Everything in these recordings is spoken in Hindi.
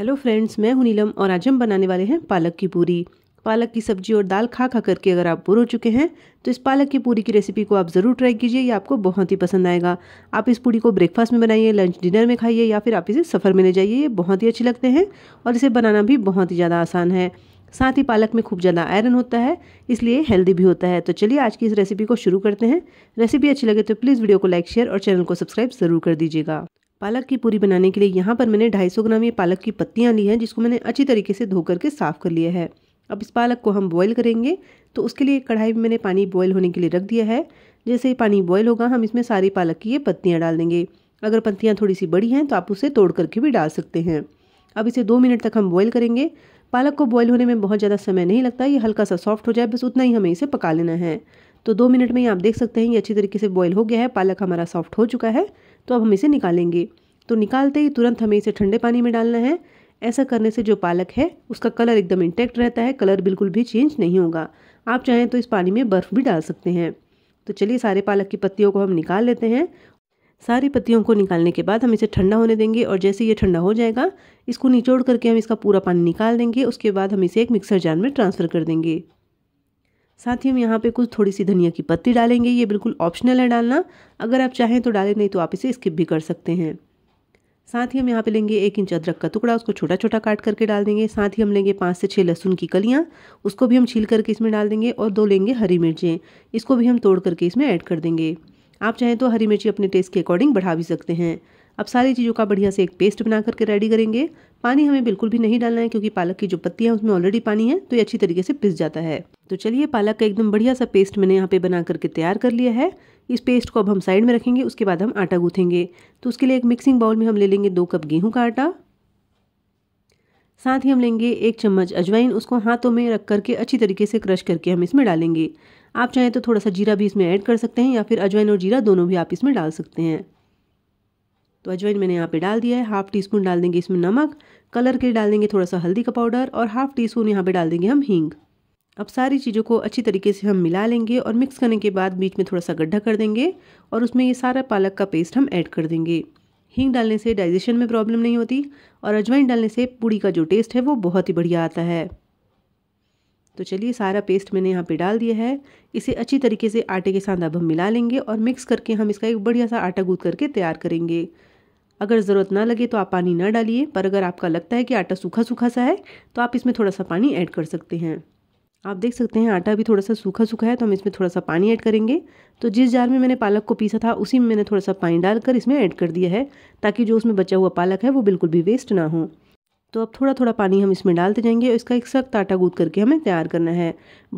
हेलो फ्रेंड्स मैं हूं नीलम और आज हम बनाने वाले हैं पालक की पूरी पालक की सब्जी और दाल खा खा करके अगर आप बोर हो चुके हैं तो इस पालक की पूरी की रेसिपी को आप ज़रूर ट्राई कीजिए ये आपको बहुत ही पसंद आएगा आप इस पूरी को ब्रेकफास्ट में बनाइए लंच डिनर में खाइए या फिर आप इसे सफ़र में ले जाइए ये बहुत ही अच्छे लगते हैं और इसे बनाना भी बहुत ही ज़्यादा आसान है साथ ही पालक में खूब ज़्यादा आयरन होता है इसलिए हेल्दी भी होता है तो चलिए आज की इस रेसिपी को शुरू करते हैं रेसिपी अच्छी लगे तो प्लीज़ वीडियो को लाइक शेयर और चैनल को सब्सक्राइब ज़रूर कर दीजिएगा पालक की पूरी बनाने के लिए यहाँ पर मैंने 250 ग्राम ये पालक की पत्तियाँ ली हैं जिसको मैंने अच्छी तरीके से धो करके साफ़ कर लिया है अब इस पालक को हम बॉईल करेंगे तो उसके लिए कढ़ाई में मैंने पानी बॉईल होने के लिए रख दिया है जैसे ही पानी बॉईल होगा हम इसमें सारी पालक की ये पत्तियाँ डाल देंगे अगर पत्तियाँ थोड़ी सी बड़ी हैं तो आप उसे तोड़ करके भी डाल सकते हैं अब इसे दो मिनट तक हम बॉयल करेंगे पालक को बॉयल होने में बहुत ज़्यादा समय नहीं लगता ये हल्का सा सॉफ्ट हो जाए बस उतना ही हमें इसे पका लेना है तो दो मिनट में ही आप देख सकते हैं ये अच्छी तरीके से बॉयल हो गया है पालक हमारा सॉफ्ट हो चुका है तो अब हम इसे निकालेंगे तो निकालते ही तुरंत हमें इसे ठंडे पानी में डालना है ऐसा करने से जो पालक है उसका कलर एकदम इंटैक्ट रहता है कलर बिल्कुल भी चेंज नहीं होगा आप चाहें तो इस पानी में बर्फ़ भी डाल सकते हैं तो चलिए सारे पालक की पत्तियों को हम निकाल लेते हैं सारी पत्तियों को निकालने के बाद हम इसे ठंडा होने देंगे और जैसे ये ठंडा हो जाएगा इसको निचोड़ करके हम इसका पूरा पानी निकाल देंगे उसके बाद हम इसे एक मिक्सर जार में ट्रांसफ़र कर देंगे साथ ही हम यहाँ पे कुछ थोड़ी सी धनिया की पत्ती डालेंगे ये बिल्कुल ऑप्शनल है डालना अगर आप चाहें तो डालें नहीं तो आप इसे स्किप भी कर सकते हैं साथ ही हम यहाँ पे लेंगे एक इंच अदरक का टुकड़ा उसको छोटा छोटा काट करके डाल देंगे साथ ही हम लेंगे पाँच से छः लहसुन की कलियाँ उसको भी हम छील करके इसमें डाल देंगे और दो लेंगे हरी मिर्चें इसको भी हम तोड़ करके इसमें ऐड कर देंगे आप चाहें तो हरी मिर्ची अपने टेस्ट के अकॉर्डिंग बढ़ा भी सकते हैं अब सारी चीज़ों का बढ़िया से एक पेस्ट बना करके रेडी करेंगे पानी हमें बिल्कुल भी नहीं डालना है क्योंकि पालक की जो पत्तियाँ उसमें ऑलरेडी पानी है तो ये अच्छी तरीके से पिस जाता है तो चलिए पालक का एकदम बढ़िया सा पेस्ट मैंने यहाँ पे बना करके तैयार कर लिया है इस पेस्ट को अब हम साइड में रखेंगे उसके बाद हम आटा गूँथेंगे तो उसके लिए एक मिक्सिंग बाउल में हम ले लेंगे दो कप गेहूँ का आटा साथ ही हम लेंगे एक चम्मच अजवाइन उसको हाथों में रख करके अच्छी तरीके से क्रश करके हम इसमें डालेंगे आप चाहें तो थोड़ा सा जीरा भी इसमें ऐड कर सकते हैं या फिर अजवाइन और जीरा दोनों भी आप इसमें डाल सकते हैं तो अजवाइन मैंने यहाँ पे डाल दिया है हाफ़ टी स्पून डाल देंगे इसमें नमक कलर के डाल देंगे थोड़ा सा हल्दी का पाउडर और हाफ़ टी स्पून यहाँ पर डाल देंगे हम हींग अब सारी चीज़ों को अच्छी तरीके से हम मिला लेंगे और मिक्स करने के बाद बीच में थोड़ा सा गड्ढा कर देंगे और उसमें ये सारा पालक का पेस्ट हम ऐड कर देंगे हींग डालने से डाइजेशन में प्रॉब्लम नहीं होती और अजवाइन डालने से पूड़ी का जो टेस्ट है वो बहुत ही बढ़िया आता है तो चलिए सारा पेस्ट मैंने यहाँ पे डाल दिया है इसे अच्छी तरीके से आटे के साथ अब हम मिला लेंगे और मिक्स करके हम इसका एक बढ़िया सा आटा गूंद करके तैयार करेंगे अगर ज़रूरत ना लगे तो आप पानी ना डालिए पर अगर आपका लगता है कि आटा सूखा सूखा सा है तो आप इसमें थोड़ा सा पानी ऐड कर सकते हैं आप देख सकते हैं आटा भी थोड़ा सा सूखा सूखा है तो हम इसमें थोड़ा सा पानी ऐड करेंगे तो जिस जार में मैंने पालक को पीसा था उसी में मैंने थोड़ा सा पानी डालकर इसमें ऐड कर दिया है ताकि जो उसमें बचा हुआ पालक है वो बिल्कुल भी वेस्ट ना हो तो अब थोड़ा थोड़ा पानी हम इसमें डालते जाएंगे और इसका एक सख्त आटा गूद करके हमें तैयार करना है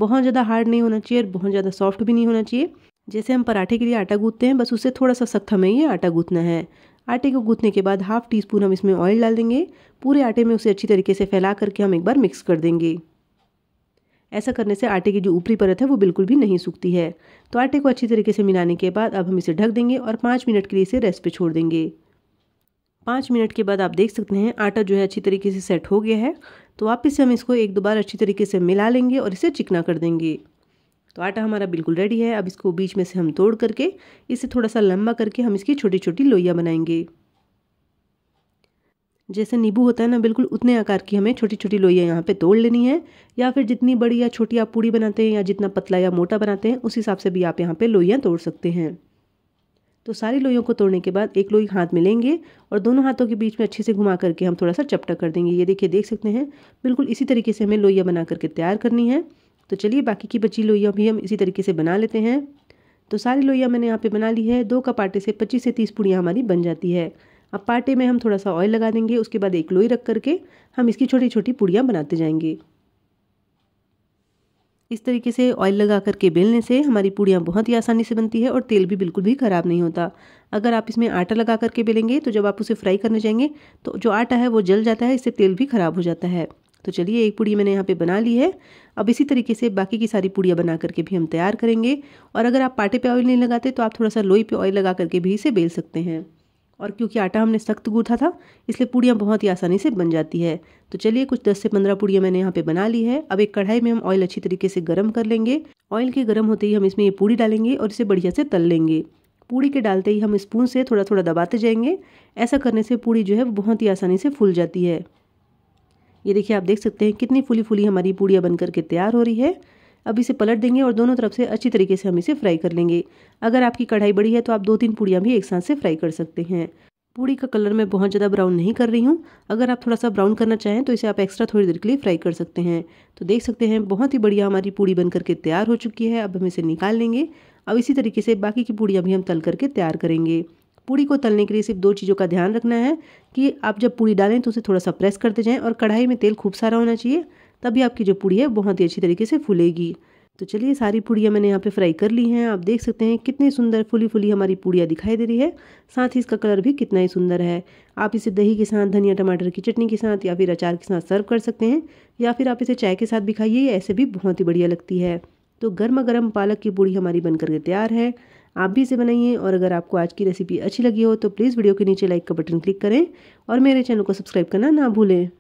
बहुत ज़्यादा हार्ड नहीं होना चाहिए और बहुत ज़्यादा सॉफ्ट भी नहीं होना चाहिए जैसे हम पराठे के लिए आटा गूंथते हैं बस उससे थोड़ा सा सख्त हमें ये आटा गूंथना है आटे को गूंथने के बाद हाफ टी स्पून हम इसमें ऑयल डाल देंगे पूरे आटे में उसे अच्छी तरीके से फैला करके हम एक बार मिक्स कर देंगे ऐसा करने से आटे की जो ऊपरी परत है वो बिल्कुल भी नहीं सूखती है तो आटे को अच्छी तरीके से मिलाने के बाद अब हम इसे ढक देंगे और पाँच मिनट के लिए इसे रेस्ट पे छोड़ देंगे पाँच मिनट के बाद आप देख सकते हैं आटा जो है अच्छी तरीके से सेट हो गया है तो वापस से हम इसको एक दो बार अच्छी तरीके से मिला लेंगे और इसे चिकना कर देंगे तो आटा हमारा बिल्कुल रेडी है अब इसको बीच में से हम तोड़ करके इसे थोड़ा सा लंबा करके हम इसकी छोटी छोटी लोइयाँ बनाएंगे जैसे नींबू होता है ना बिल्कुल उतने आकार की हमें छोटी छोटी लोइयाँ यहाँ पे तोड़ लेनी है या फिर जितनी बड़ी या छोटी आप पूड़ी बनाते हैं या जितना पतला या मोटा बनाते हैं उस हिसाब से भी आप यहाँ पे लोइयाँ तोड़ सकते हैं तो सारी लोइयों को तोड़ने के बाद एक लोई हाथ में लेंगे और दोनों हाथों के बीच में अच्छे से घुमा करके हम थोड़ा सा चपटा कर देंगे ये देखिए देख सकते हैं बिल्कुल इसी तरीके से हमें लोइयाँ बना करके तैयार करनी है तो चलिए बाकी की बची लोइयाँ भी हम इसी तरीके से बना लेते हैं तो सारी लोइयाँ मैंने यहाँ पर बना ली है दो कपाटे से पच्चीस से तीस पूड़ियाँ हमारी बन जाती है अब पाटे में हम थोड़ा सा ऑयल लगा देंगे उसके बाद एक लोई रख करके हम इसकी छोटी छोटी पूड़ियाँ बनाते जाएंगे इस तरीके से ऑयल लगा करके बेलने से हमारी पूड़ियाँ बहुत ही आसानी से बनती है और तेल भी बिल्कुल भी ख़राब नहीं होता अगर आप इसमें आटा लगा करके बेलेंगे तो जब आप उसे फ्राई करने जाएंगे तो जो आटा है वो जल जाता है इससे तेल भी ख़राब हो जाता है तो चलिए एक पूड़ी मैंने यहाँ पे बना ली है अब इसी तरीके से बाकी की सारी पूड़ियाँ बना करके भी हम तैयार करेंगे और अगर आप पाटे पे ऑयल नहीं लगाते तो आप थोड़ा सा लोई पे ऑयल लगा करके भी इसे बेल सकते हैं और क्योंकि आटा हमने सख्त गूथा था इसलिए पूड़ियाँ बहुत ही आसानी से बन जाती है तो चलिए कुछ 10 से 15 पूड़ियाँ मैंने यहाँ पे बना ली है अब एक कढ़ाई में हम ऑयल अच्छी तरीके से गर्म कर लेंगे ऑयल के गर्म होते ही हम इसमें ये पूड़ी डालेंगे और इसे बढ़िया से तल लेंगे पूड़ी के डालते ही हम स्पून से थोड़ा थोड़ा दबाते जाएंगे ऐसा करने से पूड़ी जो है वो बहुत ही आसानी से फूल जाती है ये देखिए आप देख सकते हैं कितनी फूली फूली हमारी पूड़ियाँ बन करके तैयार हो रही है अब इसे पलट देंगे और दोनों तरफ से अच्छी तरीके से हम इसे फ्राई कर लेंगे अगर आपकी कढ़ाई बड़ी है तो आप दो तीन पूड़ियाँ भी एक साथ से फ्राई कर सकते हैं पूड़ी का कलर मैं बहुत ज़्यादा ब्राउन नहीं कर रही हूँ अगर आप थोड़ा सा ब्राउन करना चाहें तो इसे आप एक्स्ट्रा थोड़ी देर के लिए फ्राई कर सकते हैं तो देख सकते हैं बहुत ही बढ़िया हमारी पूड़ी बन करके तैयार हो चुकी है अब हम इसे निकाल लेंगे अब इसी तरीके से बाकी की पूड़ियाँ भी हम तल करके तैयार करेंगे पूड़ी को तलने के लिए सिर्फ दो चीज़ों का ध्यान रखना है कि आप जब पूड़ी डालें तो उसे थोड़ा सा प्रेस करते जाएँ और कढ़ाई में तेल खूब सारा होना चाहिए तभी आपकी जो पूड़ी है बहुत ही अच्छी तरीके से फूलेगी तो चलिए सारी पूड़ियाँ मैंने यहाँ पे फ्राई कर ली हैं आप देख सकते हैं कितनी सुंदर फुली फुली हमारी पूड़ियाँ दिखाई दे रही है साथ ही इसका कलर भी कितना ही सुंदर है आप इसे दही के साथ धनिया टमाटर की चटनी के साथ या फिर अचार के साथ सर्व कर सकते हैं या फिर आप इसे चाय के साथ भी खाइए ऐसे भी बहुत ही बढ़िया लगती है तो गर्मा गर्म पालक की पूड़ी हमारी बनकर के तैयार है आप भी इसे बनाइए और अगर आपको आज की रेसिपी अच्छी लगी हो तो प्लीज़ वीडियो के नीचे लाइक का बटन क्लिक करें और मेरे चैनल को सब्सक्राइब करना ना भूलें